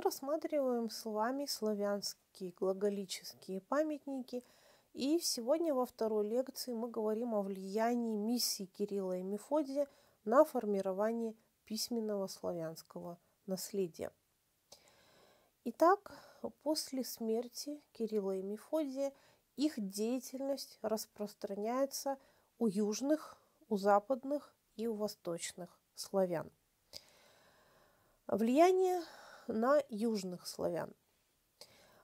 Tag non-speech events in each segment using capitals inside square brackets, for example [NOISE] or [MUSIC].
рассматриваем с вами славянские глаголические памятники. И сегодня во второй лекции мы говорим о влиянии миссии Кирилла и Мефодия на формирование письменного славянского наследия. Итак, после смерти Кирилла и Мефодия их деятельность распространяется у южных, у западных и у восточных славян. Влияние на южных славян.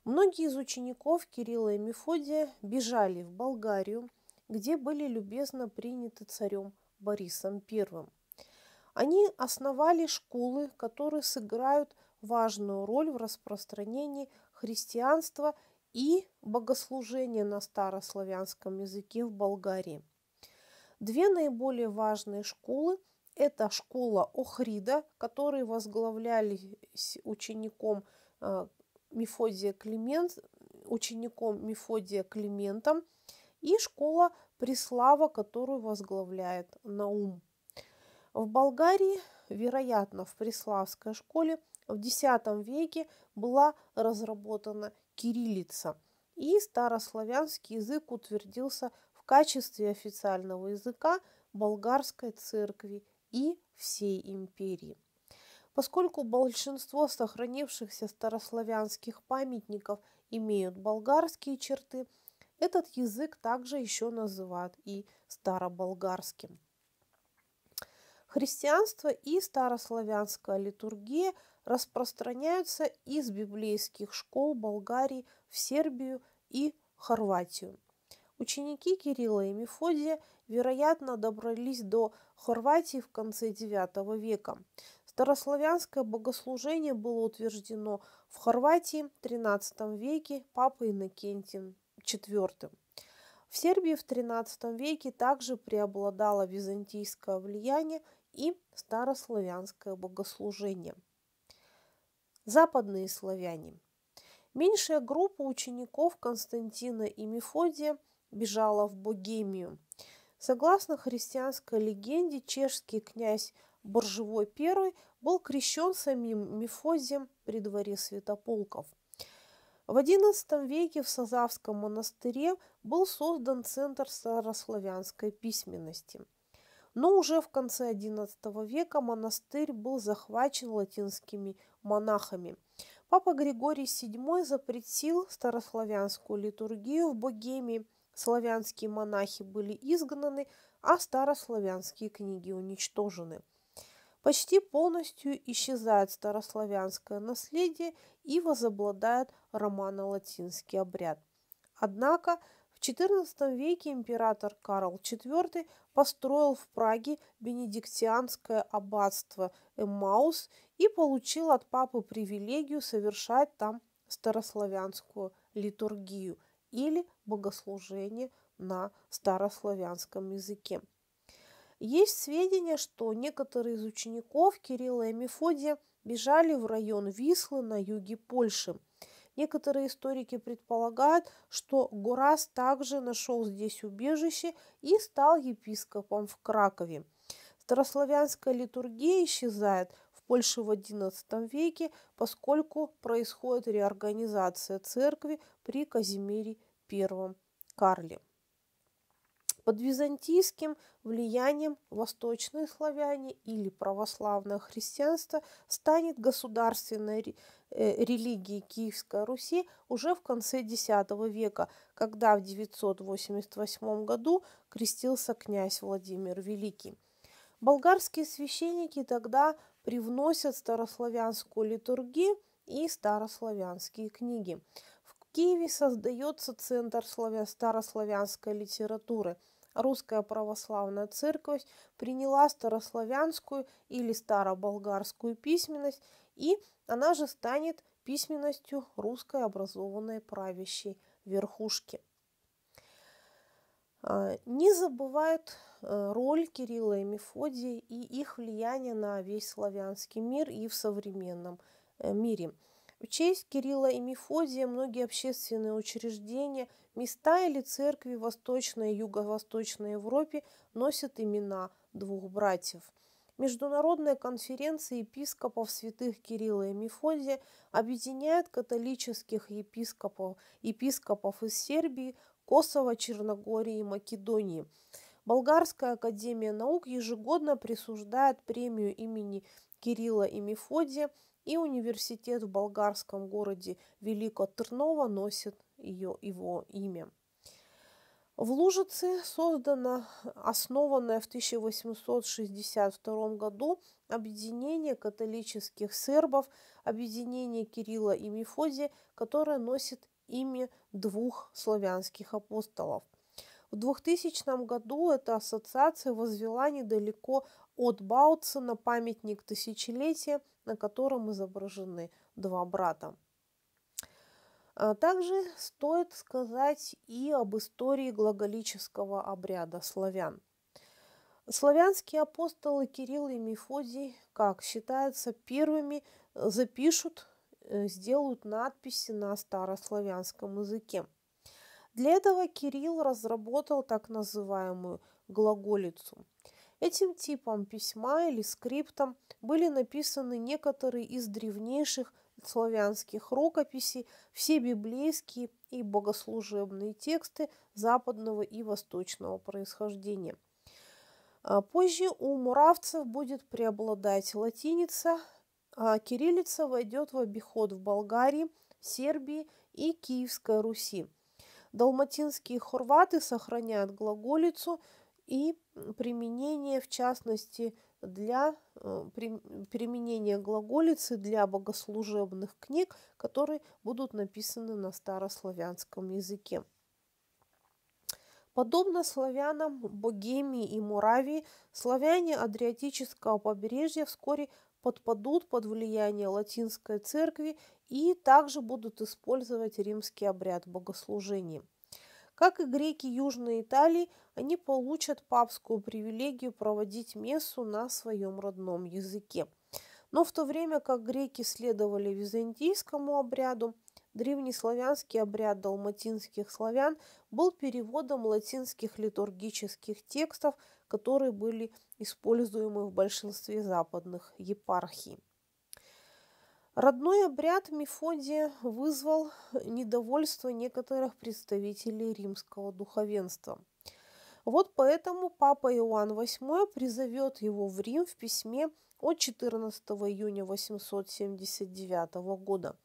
Многие из учеников Кирилла и Мефодия бежали в Болгарию, где были любезно приняты царем Борисом I. Они основали школы, которые сыграют важную роль в распространении христианства и богослужения на старославянском языке в Болгарии. Две наиболее важные школы – это школа Охрида, который возглавляли учеником а, Мефодия Климент, учеником Мефодия Климентом, и школа Преслава, которую возглавляет Наум. В Болгарии, вероятно, в Преславской школе в X веке была разработана кириллица, и старославянский язык утвердился в качестве официального языка болгарской церкви – и всей империи. Поскольку большинство сохранившихся старославянских памятников имеют болгарские черты, этот язык также еще называют и староболгарским. Христианство и старославянская литургия распространяются из библейских школ Болгарии в Сербию и Хорватию. Ученики Кирилла и Мефодия, вероятно, добрались до Хорватии в конце IX века. Старославянское богослужение было утверждено в Хорватии в XIII веке папой Иннокентием IV. В Сербии в XIII веке также преобладало византийское влияние и старославянское богослужение. Западные славяне. Меньшая группа учеников Константина и Мефодия бежала в Богемию – Согласно христианской легенде, чешский князь Боржевой I был крещен самим Мефозием при дворе святополков. В XI веке в Сазавском монастыре был создан Центр старославянской письменности. Но уже в конце XI века монастырь был захвачен латинскими монахами. Папа Григорий VII запретил старославянскую литургию в Богемии – славянские монахи были изгнаны, а старославянские книги уничтожены. Почти полностью исчезает старославянское наследие и возобладает романо-латинский обряд. Однако в XIV веке император Карл IV построил в Праге бенедиктианское аббатство Эммаус и получил от папы привилегию совершать там старославянскую литургию или богослужение на старославянском языке. Есть сведения, что некоторые из учеников Кирилла и Мефодия бежали в район Вислы на юге Польши. Некоторые историки предполагают, что Горас также нашел здесь убежище и стал епископом в Кракове. Старославянская литургия исчезает – Польши в XI веке, поскольку происходит реорганизация церкви при Казимире I Карле. Под византийским влиянием восточные славяне или православное христианство станет государственной э, религией Киевской Руси уже в конце X века, когда в 988 году крестился князь Владимир Великий. Болгарские священники тогда привносят старославянскую литургию и старославянские книги. В Киеве создается Центр старославянской литературы. Русская православная церковь приняла старославянскую или староболгарскую письменность, и она же станет письменностью русской образованной правящей верхушки. А, не забывают э, роль Кирилла и Мефодия и их влияние на весь славянский мир и в современном э, мире. В честь Кирилла и Мефодия многие общественные учреждения, места или церкви в Восточной и Юго-Восточной Европе носят имена двух братьев. Международная конференция епископов святых Кирилла и Мефодия объединяет католических епископов, епископов из Сербии, Косово, Черногории и Македонии. Болгарская академия наук ежегодно присуждает премию имени Кирилла и Мефодия, и университет в болгарском городе Велико Терново носит ее, его имя. В Лужице создано основанное в 1862 году объединение католических сербов, объединение Кирилла и Мефодия, которое носит ими двух славянских апостолов. В 2000 году эта ассоциация возвела недалеко от Баутсена памятник тысячелетия, на котором изображены два брата. А, также стоит сказать и об истории глаголического обряда славян. Славянские апостолы Кирилл и Мефодий, как считается, первыми запишут Э, сделают надписи на старославянском языке. Для этого Кирилл разработал так называемую глаголицу. Этим типом письма или скриптом были написаны некоторые из древнейших славянских рукописей, все библейские и богослужебные тексты западного и восточного происхождения. А позже у муравцев будет преобладать латиница, а, кириллица войдет в обиход в Болгарии, Сербии и Киевской Руси. Далматинские хорваты сохраняют глаголицу и применение, в частности, для э, применения глаголицы для богослужебных книг, которые будут написаны на старославянском языке. Подобно славянам Богемии и Муравии, славяне Адриатического побережья вскоре подпадут под влияние латинской церкви и также будут использовать римский обряд богослужений. Как и греки Южной Италии, они получат папскую привилегию проводить мессу на своем родном языке. Но в то время как греки следовали византийскому обряду, древнеславянский обряд далматинских славян был переводом латинских литургических текстов, которые были используемый в большинстве западных епархий. Родной обряд Мефодия вызвал недовольство некоторых представителей римского духовенства. Вот поэтому папа Иоанн VIII призовет его в Рим в письме от 14 июня 879 года.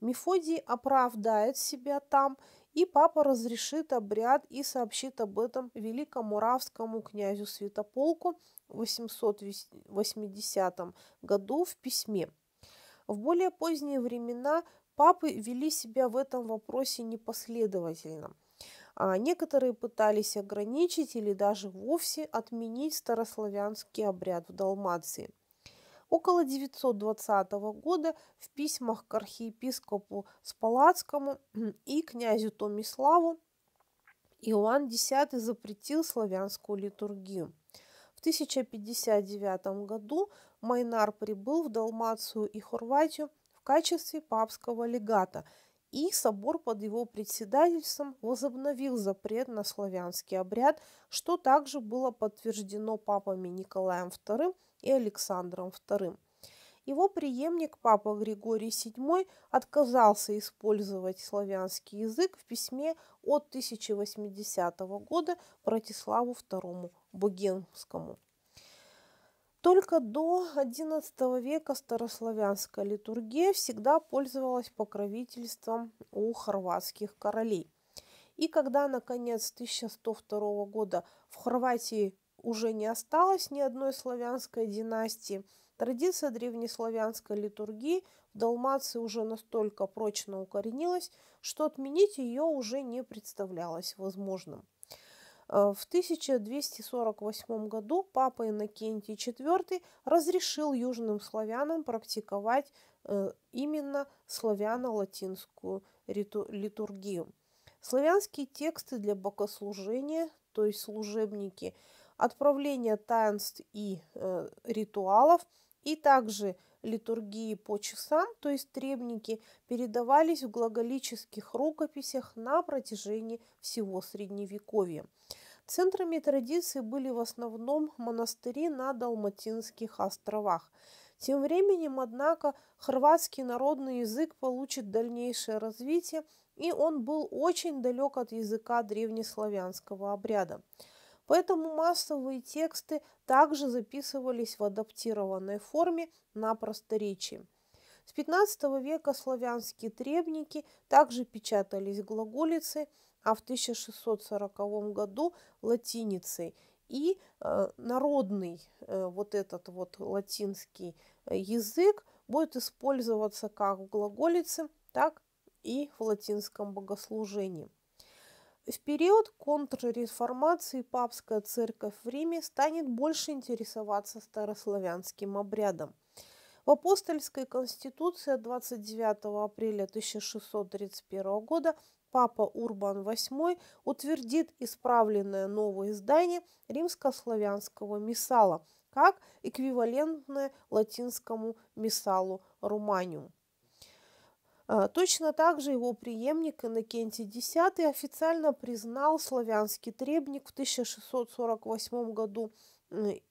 Мефодий оправдает себя там и папа разрешит обряд и сообщит об этом великому равскому князю Святополку в 880 году в письме. В более поздние времена папы вели себя в этом вопросе непоследовательно. А некоторые пытались ограничить или даже вовсе отменить старославянский обряд в Далмации – Около 920 года в письмах к архиепископу Спалацкому [CLEARS THROAT] и князю Томиславу Иоанн X запретил славянскую литургию. В 1059 году Майнар прибыл в Далмацию и Хорватию в качестве папского легата – и собор под его председательством возобновил запрет на славянский обряд, что также было подтверждено папами Николаем II и Александром II. Его преемник папа Григорий VII отказался использовать славянский язык в письме от 1080 года Братиславу II Богемскому. Только до XI века старославянская литургия всегда пользовалась покровительством у хорватских королей. И когда, наконец, 1102 года в Хорватии уже не осталось ни одной славянской династии, традиция древнеславянской литургии в Далмации уже настолько прочно укоренилась, что отменить ее уже не представлялось возможным. Э, в 1248 году папа Иннокентий IV разрешил южным славянам практиковать э, именно славяно-латинскую литургию. Славянские тексты для богослужения, то есть служебники, отправления таинств и э, ритуалов, и также литургии по часам, то есть требники, передавались в глаголических рукописях на протяжении всего Средневековья – Центрами традиции были в основном монастыри на Далматинских островах. Тем временем, однако, хорватский народный язык получит дальнейшее развитие, и он был очень далек от языка древнеславянского обряда. Поэтому массовые тексты также записывались в адаптированной форме на просторечии. С XV века славянские требники также печатались глаголицы, а в 1640 году латиницей. И э, народный э, вот этот вот латинский э, язык будет использоваться как в глаголице, так и в латинском богослужении. В период контрреформации папская церковь в Риме станет больше интересоваться старославянским обрядом. В апостольской конституции 29 апреля 1631 года Папа Урбан VIII утвердит исправленное новое издание римско-славянского миссала как эквивалентное латинскому миссалу Руманию. А, точно так же его преемник Иннокентий X официально признал славянский требник в 1648 году,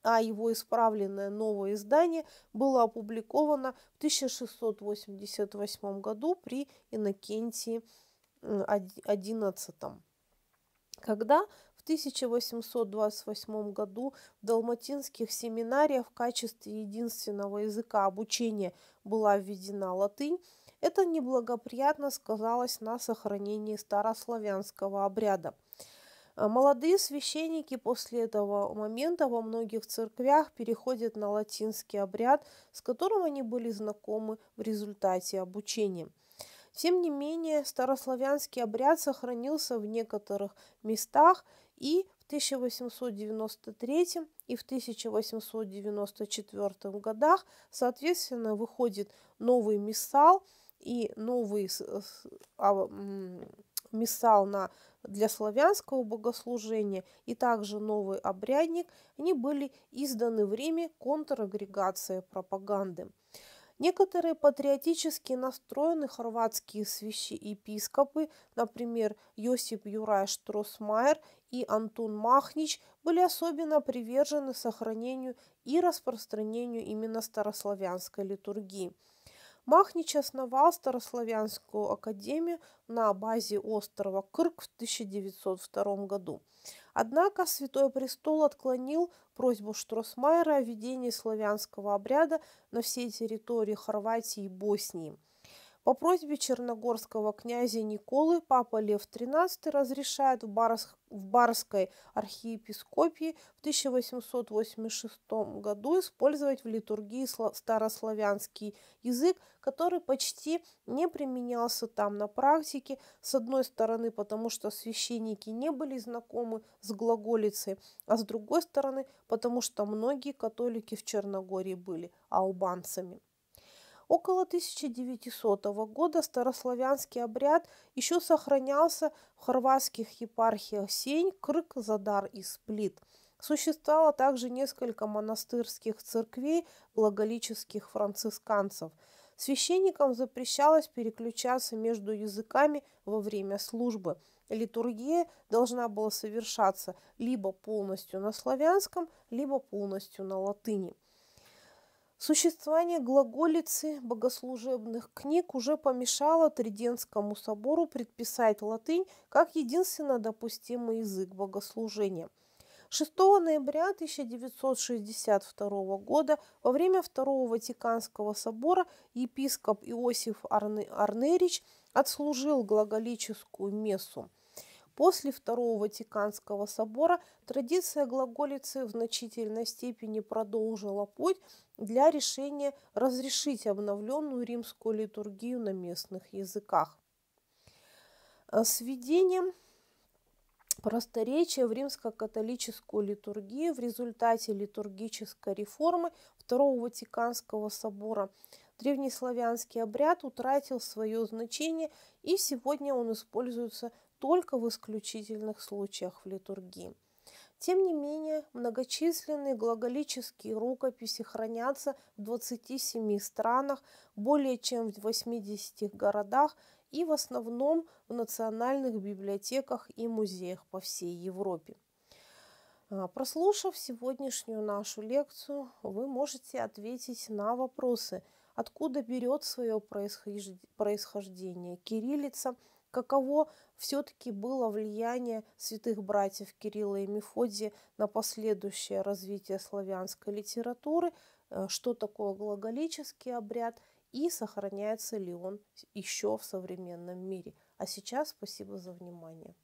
а его исправленное новое издание было опубликовано в 1688 году при Иннокентии XI, когда в 1828 году в далматинских семинариях в качестве единственного языка обучения была введена латынь, это неблагоприятно сказалось на сохранении старославянского обряда. Э, молодые священники после этого момента во многих церквях переходят на латинский обряд, с которым они были знакомы в результате обучения – тем не менее, старославянский обряд сохранился в некоторых местах и в 1893 и в 1894 годах, соответственно, выходит новый миссал и новый а, миссал на, для славянского богослужения и также новый обрядник, они были изданы в Риме контрагрегация пропаганды. Некоторые патриотически настроенные хорватские свящеепископы, например, Йосип Юрай Штросмайер и Антон Махнич, были особенно привержены сохранению и распространению именно старославянской литургии. Махнич основал Старославянскую академию на базе острова Кырк в 1902 году. Однако Святой Престол отклонил просьбу Штросмайера о введении славянского обряда на всей территории Хорватии и Боснии – по просьбе черногорского князя Николы папа Лев XIII разрешает в, барс в Барской архиепископии в 1886 году использовать в литургии старославянский язык, который почти не применялся там на практике, с одной стороны, потому что священники не были знакомы с глаголицей, а с другой стороны, потому что многие католики в Черногории были албанцами. Около 1900 года старославянский обряд еще сохранялся в хорватских епархиях Сень, Крык, Задар и Сплит. Существовало также несколько монастырских церквей благолических францисканцев. Священникам запрещалось переключаться между языками во время службы. Литургия должна была совершаться либо полностью на славянском, либо полностью на латыни. Существование глаголицы богослужебных книг уже помешало Триденскому собору предписать латынь как единственно допустимый язык богослужения. 6 ноября 1962 года во время Второго Ватиканского собора епископ Иосиф Арнерич отслужил глаголическую мессу – После Второго Ватиканского собора традиция глаголицы в значительной степени продолжила путь для решения разрешить обновленную римскую литургию на местных языках. Э, Сведением просторечия в римско-католическую литургию в результате литургической реформы Второго Ватиканского собора древнеславянский обряд утратил свое значение, и сегодня он используется только в исключительных случаях в литургии. Тем не менее, многочисленные глаголические рукописи хранятся в 27 странах, более чем в 80 городах и в основном в национальных библиотеках и музеях по всей Европе. А, прослушав сегодняшнюю нашу лекцию, вы можете ответить на вопросы, откуда берет свое происхождение кириллица – каково все-таки было влияние святых братьев Кирилла и Мефодия на последующее развитие славянской литературы, э, что такое глаголический обряд и сохраняется ли он еще в современном мире. А сейчас спасибо за внимание.